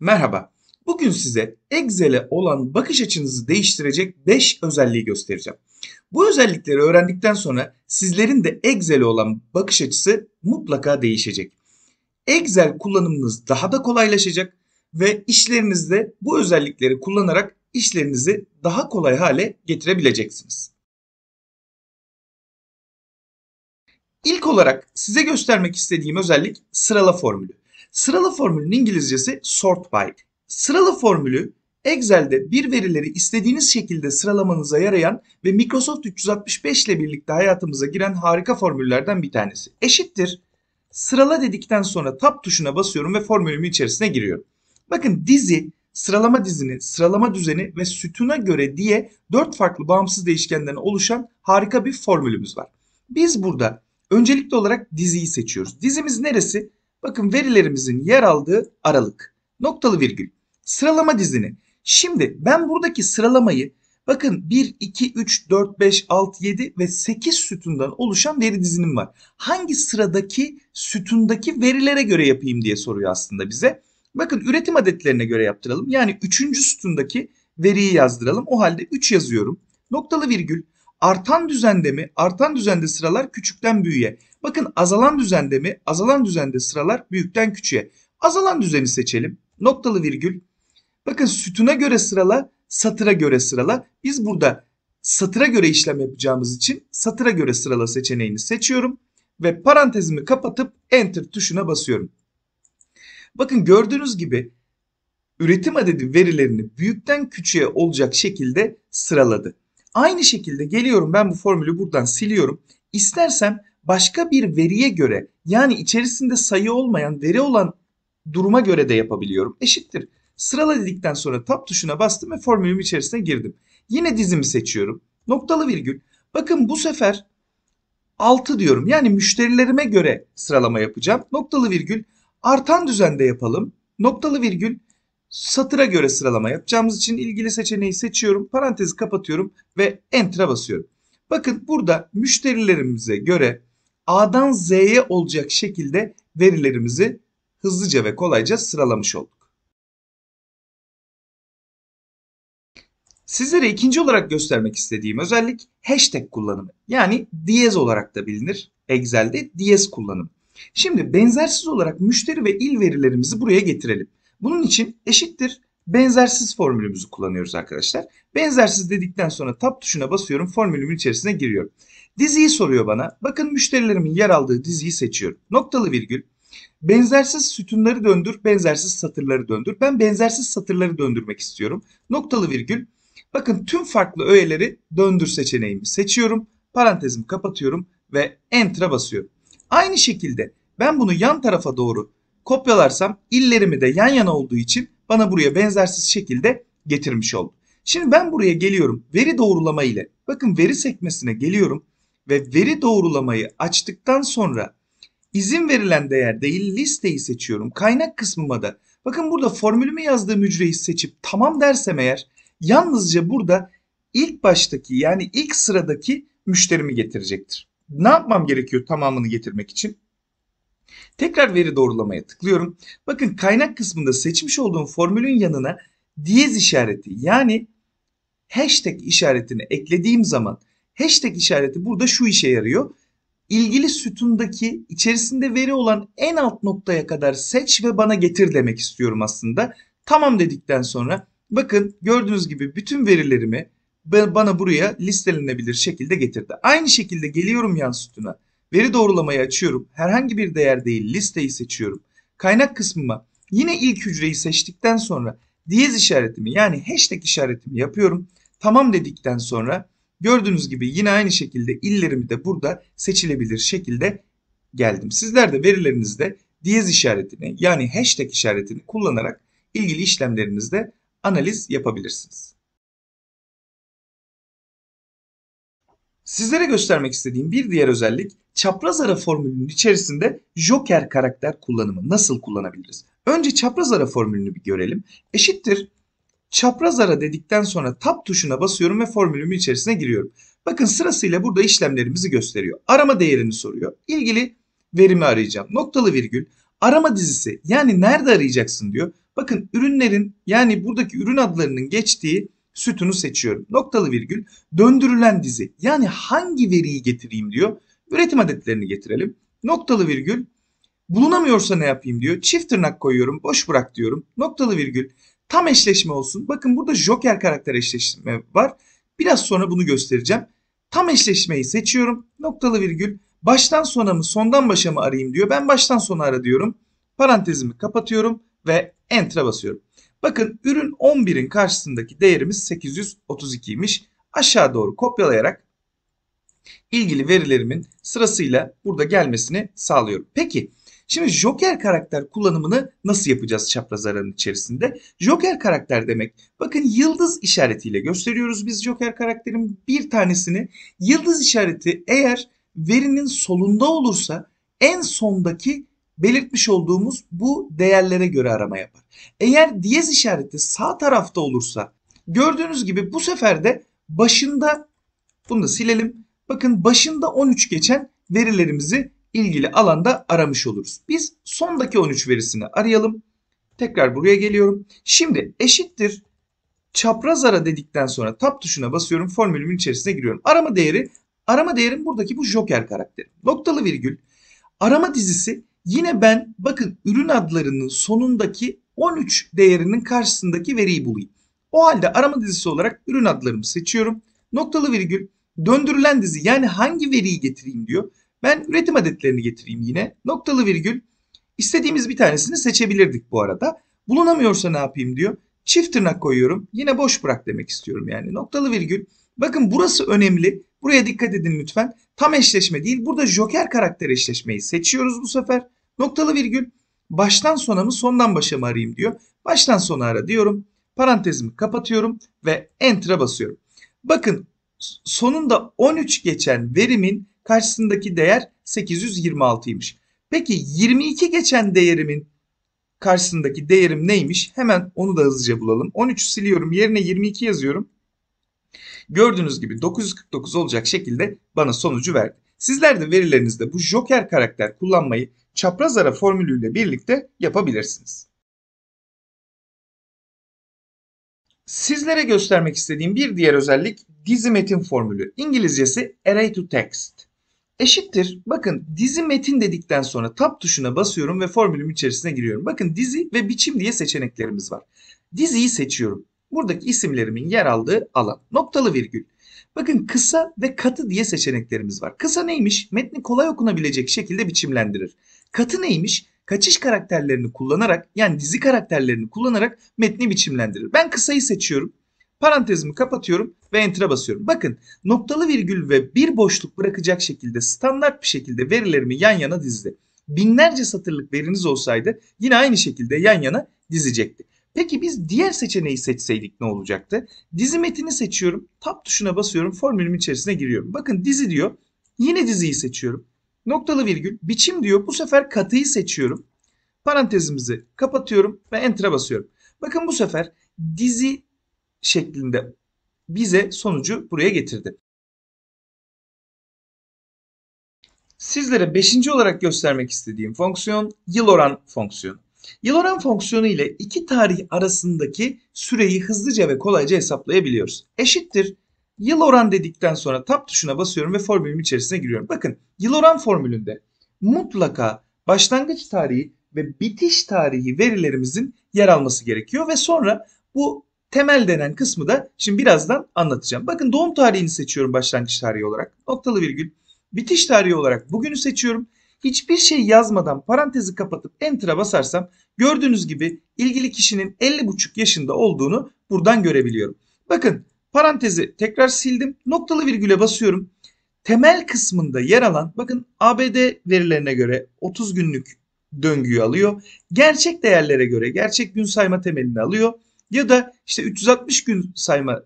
Merhaba. Bugün size Excel'e olan bakış açınızı değiştirecek 5 özelliği göstereceğim. Bu özellikleri öğrendikten sonra sizlerin de Excel'e olan bakış açısı mutlaka değişecek. Excel kullanımınız daha da kolaylaşacak ve işlerinizde bu özellikleri kullanarak işlerinizi daha kolay hale getirebileceksiniz. İlk olarak size göstermek istediğim özellik sırala formülü. Sıralı formülün İngilizcesi sort by. Sıralı formülü Excel'de bir verileri istediğiniz şekilde sıralamanıza yarayan ve Microsoft 365 ile birlikte hayatımıza giren harika formüllerden bir tanesi. Eşittir. Sırala dedikten sonra tab tuşuna basıyorum ve formülümü içerisine giriyorum. Bakın dizi, sıralama dizini, sıralama düzeni ve sütuna göre diye 4 farklı bağımsız değişkenden oluşan harika bir formülümüz var. Biz burada öncelikli olarak diziyi seçiyoruz. Dizimiz neresi? Bakın verilerimizin yer aldığı aralık. Noktalı virgül. Sıralama dizini. Şimdi ben buradaki sıralamayı bakın 1, 2, 3, 4, 5, 6, 7 ve 8 sütundan oluşan veri dizinim var. Hangi sıradaki sütundaki verilere göre yapayım diye soruyor aslında bize. Bakın üretim adetlerine göre yaptıralım. Yani 3. sütundaki veriyi yazdıralım. O halde 3 yazıyorum. Noktalı virgül. Artan düzende mi? Artan düzende sıralar küçükten büyüğe. Bakın azalan düzende mi? Azalan düzende sıralar büyükten küçüğe. Azalan düzeni seçelim. Noktalı virgül. Bakın sütuna göre sırala, satıra göre sırala. Biz burada satıra göre işlem yapacağımız için satıra göre sırala seçeneğini seçiyorum. Ve parantezimi kapatıp enter tuşuna basıyorum. Bakın gördüğünüz gibi üretim adedi verilerini büyükten küçüğe olacak şekilde sıraladı. Aynı şekilde geliyorum ben bu formülü buradan siliyorum. İstersem başka bir veriye göre yani içerisinde sayı olmayan veri olan duruma göre de yapabiliyorum. Eşittir. Sırala dedikten sonra tab tuşuna bastım ve formülümün içerisine girdim. Yine dizimi seçiyorum. Noktalı virgül. Bakın bu sefer 6 diyorum. Yani müşterilerime göre sıralama yapacağım. Noktalı virgül artan düzende yapalım. Noktalı virgül satıra göre sıralama yapacağımız için ilgili seçeneği seçiyorum. Parantezi kapatıyorum ve enter'a basıyorum. Bakın burada müşterilerimize göre A'dan Z'ye olacak şekilde verilerimizi hızlıca ve kolayca sıralamış olduk. Sizlere ikinci olarak göstermek istediğim özellik hashtag kullanımı. Yani diyez olarak da bilinir. Excel'de diyez kullanımı. Şimdi benzersiz olarak müşteri ve il verilerimizi buraya getirelim. Bunun için eşittir benzersiz formülümüzü kullanıyoruz arkadaşlar. Benzersiz dedikten sonra tab tuşuna basıyorum formülümün içerisine giriyorum. Diziyi soruyor bana. Bakın müşterilerimin yer aldığı diziyi seçiyorum. Noktalı virgül. Benzersiz sütunları döndür, benzersiz satırları döndür. Ben benzersiz satırları döndürmek istiyorum. Noktalı virgül. Bakın tüm farklı öğeleri döndür seçeneğimi seçiyorum. Parantezimi kapatıyorum ve Enter'a basıyorum. Aynı şekilde ben bunu yan tarafa doğru kopyalarsam illerimi de yan yana olduğu için bana buraya benzersiz şekilde getirmiş oldu. Şimdi ben buraya geliyorum veri doğrulama ile. Bakın veri sekmesine geliyorum ve veri doğrulamayı açtıktan sonra izin verilen değer değil listeyi seçiyorum. Kaynak kısmıma da bakın burada formülümü yazdığım hücreyi seçip tamam dersem eğer yalnızca burada ilk baştaki yani ilk sıradaki müşterimi getirecektir. Ne yapmam gerekiyor tamamını getirmek için? Tekrar veri doğrulamaya tıklıyorum. Bakın kaynak kısmında seçmiş olduğum formülün yanına diyez işareti yani hashtag işaretini eklediğim zaman hashtag işareti burada şu işe yarıyor. İlgili sütundaki içerisinde veri olan en alt noktaya kadar seç ve bana getir demek istiyorum aslında. Tamam dedikten sonra bakın gördüğünüz gibi bütün verilerimi bana buraya listelenebilir şekilde getirdi. Aynı şekilde geliyorum yan sütuna. Veri doğrulamayı açıyorum. Herhangi bir değer değil listeyi seçiyorum. Kaynak kısmıma yine ilk hücreyi seçtikten sonra diyez işaretimi yani hashtag işaretimi yapıyorum. Tamam dedikten sonra gördüğünüz gibi yine aynı şekilde illerimi de burada seçilebilir şekilde geldim. Sizler de verilerinizde diyez işaretini yani hashtag işaretini kullanarak ilgili işlemlerinizde analiz yapabilirsiniz. Sizlere göstermek istediğim bir diğer özellik çapraz ara formülünün içerisinde joker karakter kullanımı nasıl kullanabiliriz? Önce çapraz ara formülünü bir görelim. Eşittir çapraz ara dedikten sonra tab tuşuna basıyorum ve formülümün içerisine giriyorum. Bakın sırasıyla burada işlemlerimizi gösteriyor. Arama değerini soruyor. İlgili verimi arayacağım. Noktalı virgül. Arama dizisi yani nerede arayacaksın diyor. Bakın ürünlerin yani buradaki ürün adlarının geçtiği sütunu seçiyorum. Noktalı virgül döndürülen dizi yani hangi veriyi getireyim diyor. Üretim adetlerini getirelim. Noktalı virgül bulunamıyorsa ne yapayım diyor. Çift tırnak koyuyorum boş bırak diyorum. Noktalı virgül tam eşleşme olsun. Bakın burada joker karakter eşleşme var. Biraz sonra bunu göstereceğim. Tam eşleşmeyi seçiyorum. Noktalı virgül baştan sona mı sondan başa mı arayayım diyor. Ben baştan sona ara diyorum. Parantezimi kapatıyorum ve enter'a basıyorum. Bakın ürün 11'in karşısındaki değerimiz 832'ymiş. Aşağı doğru kopyalayarak ilgili verilerimin sırasıyla burada gelmesini sağlıyorum. Peki şimdi joker karakter kullanımını nasıl yapacağız çapraz aranın içerisinde? Joker karakter demek bakın yıldız işaretiyle gösteriyoruz biz joker karakterin bir tanesini. Yıldız işareti eğer verinin solunda olursa en sondaki belirtmiş olduğumuz bu değerlere göre arama yapar. Eğer diyez işareti sağ tarafta olursa gördüğünüz gibi bu sefer de başında bunu da silelim. Bakın başında 13 geçen verilerimizi ilgili alanda aramış oluruz. Biz sondaki 13 verisini arayalım. Tekrar buraya geliyorum. Şimdi eşittir çapraz ara dedikten sonra tab tuşuna basıyorum. Formülümün içerisine giriyorum. Arama değeri, arama değerim buradaki bu joker karakteri. Noktalı virgül. Arama dizisi Yine ben bakın ürün adlarının sonundaki 13 değerinin karşısındaki veriyi bulayım. O halde arama dizisi olarak ürün adlarımı seçiyorum. Noktalı virgül döndürülen dizi yani hangi veriyi getireyim diyor. Ben üretim adetlerini getireyim yine. Noktalı virgül istediğimiz bir tanesini seçebilirdik bu arada. Bulunamıyorsa ne yapayım diyor. Çift tırnak koyuyorum. Yine boş bırak demek istiyorum yani. Noktalı virgül. Bakın burası önemli. Buraya dikkat edin lütfen. Tam eşleşme değil. Burada joker karakter eşleşmeyi seçiyoruz bu sefer. Noktalı virgül baştan sona mı sondan başa mı arayayım diyor. Baştan sona ara diyorum. Parantezimi kapatıyorum ve enter'a basıyorum. Bakın sonunda 13 geçen verimin karşısındaki değer 826'ymış. Peki 22 geçen değerimin karşısındaki değerim neymiş? Hemen onu da hızlıca bulalım. 13 siliyorum yerine 22 yazıyorum. Gördüğünüz gibi 949 olacak şekilde bana sonucu verdi. Sizler de verilerinizde bu joker karakter kullanmayı çapraz ara formülüyle birlikte yapabilirsiniz. Sizlere göstermek istediğim bir diğer özellik dizi metin formülü. İngilizcesi array to text. Eşittir. Bakın dizi metin dedikten sonra tab tuşuna basıyorum ve formülüm içerisine giriyorum. Bakın dizi ve biçim diye seçeneklerimiz var. Diziyi seçiyorum. Buradaki isimlerimin yer aldığı alan. Noktalı virgül. Bakın kısa ve katı diye seçeneklerimiz var. Kısa neymiş? Metni kolay okunabilecek şekilde biçimlendirir. Katı neymiş? Kaçış karakterlerini kullanarak yani dizi karakterlerini kullanarak metni biçimlendirir. Ben kısayı seçiyorum. Parantezimi kapatıyorum ve enter'a basıyorum. Bakın noktalı virgül ve bir boşluk bırakacak şekilde standart bir şekilde verilerimi yan yana dizdi. Binlerce satırlık veriniz olsaydı yine aynı şekilde yan yana dizecekti. Peki biz diğer seçeneği seçseydik ne olacaktı? Dizi metini seçiyorum. Tab tuşuna basıyorum. Formülümün içerisine giriyorum. Bakın dizi diyor. Yine diziyi seçiyorum. Noktalı virgül. Biçim diyor. Bu sefer katıyı seçiyorum. Parantezimizi kapatıyorum ve enter'a basıyorum. Bakın bu sefer dizi şeklinde bize sonucu buraya getirdi. Sizlere beşinci olarak göstermek istediğim fonksiyon yıl oran fonksiyonu. Yıl oran fonksiyonu ile iki tarih arasındaki süreyi hızlıca ve kolayca hesaplayabiliyoruz. Eşittir. Yıl oran dedikten sonra tab tuşuna basıyorum ve formülüm içerisine giriyorum. Bakın yıl oran formülünde mutlaka başlangıç tarihi ve bitiş tarihi verilerimizin yer alması gerekiyor ve sonra bu temel denen kısmı da şimdi birazdan anlatacağım. Bakın doğum tarihini seçiyorum başlangıç tarihi olarak. Noktalı virgül. Bitiş tarihi olarak bugünü seçiyorum hiçbir şey yazmadan parantezi kapatıp enter'a basarsam gördüğünüz gibi ilgili kişinin 50,5 yaşında olduğunu buradan görebiliyorum. Bakın parantezi tekrar sildim. Noktalı virgüle basıyorum. Temel kısmında yer alan bakın ABD verilerine göre 30 günlük döngüyü alıyor. Gerçek değerlere göre gerçek gün sayma temelini alıyor. Ya da işte 360 gün sayma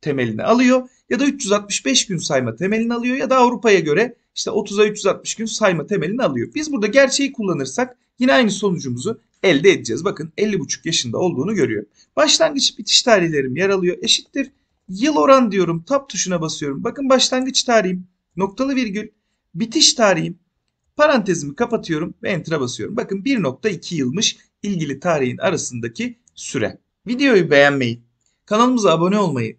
temelini alıyor ya da 365 gün sayma temelini alıyor ya da Avrupa'ya göre işte 30'a 360 gün sayma temelini alıyor. Biz burada gerçeği kullanırsak yine aynı sonucumuzu elde edeceğiz. Bakın 50,5 yaşında olduğunu görüyor. Başlangıç bitiş tarihlerim yer alıyor. Eşittir. Yıl oran diyorum. Tab tuşuna basıyorum. Bakın başlangıç tarihim noktalı virgül bitiş tarihim parantezimi kapatıyorum ve enter'a basıyorum. Bakın 1.2 yılmış ilgili tarihin arasındaki süre. Videoyu beğenmeyi, kanalımıza abone olmayı,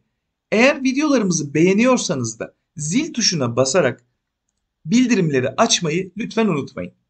eğer videolarımızı beğeniyorsanız da zil tuşuna basarak bildirimleri açmayı lütfen unutmayın.